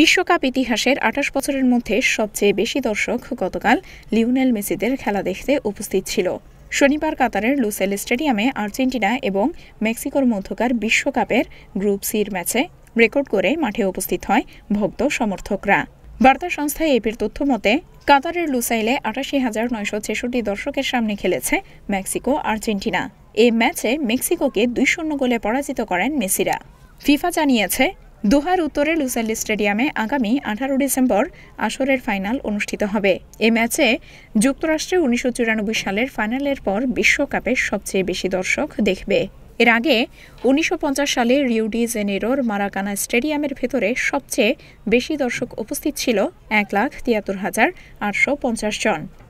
বিশ্বকাপ ইতিহাসের আঠাশ বছরের মধ্যে সবচেয়ে বেশি দর্শক গতকাল লিওনেল মেসিদের খেলা দেখতে উপস্থিত ছিল শনিবার কাতারের লুসেল স্টেডিয়ামে আর্জেন্টিনা এবং মেক্সিকোর মধ্যকার বিশ্বকাপের গ্রুপ সির ম্যাচে রেকর্ড করে মাঠে উপস্থিত হয় ভক্ত সমর্থকরা বার্তা সংস্থা এপির তথ্য মতে কাতারের লুসাইলে আটাশি হাজার নয়শো ছেষট্টি দর্শকের সামনে খেলেছে মেক্সিকো আর্জেন্টিনা এ ম্যাচে মেক্সিকোকে দুই শূন্য গোলে পরাজিত করেন মেসিরা ফিফা জানিয়েছে দোহার উত্তরে লুসাইলি স্টেডিয়ামে আগামী আঠারো ডিসেম্বর আসরের ফাইনাল অনুষ্ঠিত হবে এ ম্যাচে যুক্তরাষ্ট্রে উনিশশো সালের ফাইনালের পর বিশ্বকাপের সবচেয়ে বেশি দর্শক দেখবে এর আগে উনিশশো সালে রিউ ডি জেনেরোর মারাকানা স্টেডিয়ামের ভেতরে সবচেয়ে বেশি দর্শক উপস্থিত ছিল এক লাখ তিয়াত্তর হাজার আটশো পঞ্চাশ জন